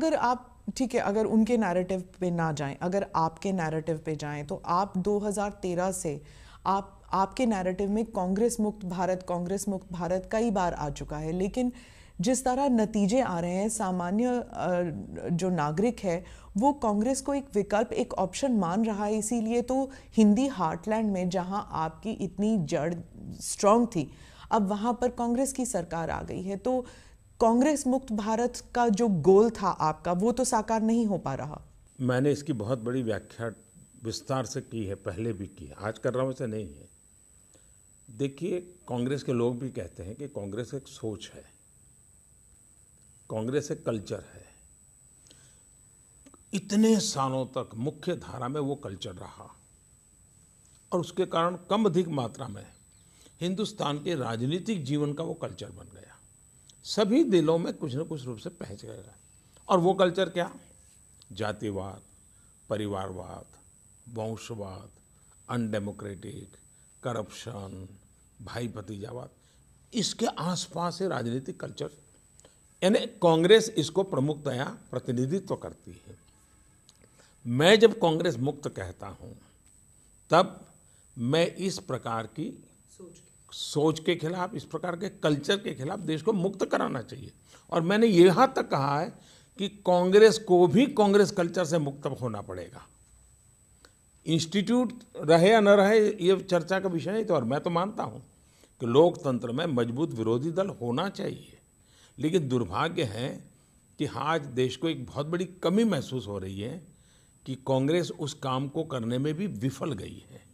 अगर आप ठीक है अगर उनके नैरेटिव पे ना जाएं अगर आपके नैरेटिव पे जाएं तो आप 2013 से आप आपके नैरेटिव में कांग्रेस मुक्त भारत कांग्रेस मुक्त भारत कई बार आ चुका है लेकिन जिस तरह नतीजे आ रहे हैं सामान्य जो नागरिक है वो कांग्रेस को एक विकल्प एक ऑप्शन मान रहा है इसीलिए तो हिंदी हार्टलैंड में जहां आपकी इतनी जड़ स्ट्रांग थी अब वहां पर कांग्रेस की सरकार आ गई है तो कांग्रेस मुक्त भारत का जो गोल था आपका वो तो साकार नहीं हो पा रहा मैंने इसकी बहुत बड़ी व्याख्या विस्तार से की है पहले भी की है आज कर रहा हूँ ऐसा नहीं है देखिए कांग्रेस के लोग भी कहते हैं कि कांग्रेस एक सोच है कांग्रेस एक कल्चर है इतने सालों तक मुख्य धारा में वो कल्चर रहा और उसके कारण कम अधिक मात्रा में हिंदुस्तान के राजनीतिक जीवन का वो कल्चर बन सभी दिलों में कुछ न कुछ रूप से पहच गएगा और वो कल्चर क्या जातिवाद परिवारवाद वंशवाद अनडेमोक्रेटिक करप्शन भाई भतीजावाद इसके आसपास से राजनीतिक कल्चर यानी कांग्रेस इसको प्रमुखतया प्रतिनिधित्व करती है मैं जब कांग्रेस मुक्त कहता हूँ तब मैं इस प्रकार की सोच सोच के खिलाफ इस प्रकार के कल्चर के खिलाफ देश को मुक्त कराना चाहिए और मैंने यहां तक कहा है कि कांग्रेस को भी कांग्रेस कल्चर से मुक्त होना पड़ेगा इंस्टीट्यूट रहे या न रहे ये चर्चा का विषय नहीं तो और मैं तो मानता हूँ कि लोकतंत्र में मजबूत विरोधी दल होना चाहिए लेकिन दुर्भाग्य है कि आज देश को एक बहुत बड़ी कमी महसूस हो रही है कि कांग्रेस उस काम को करने में भी विफल गई है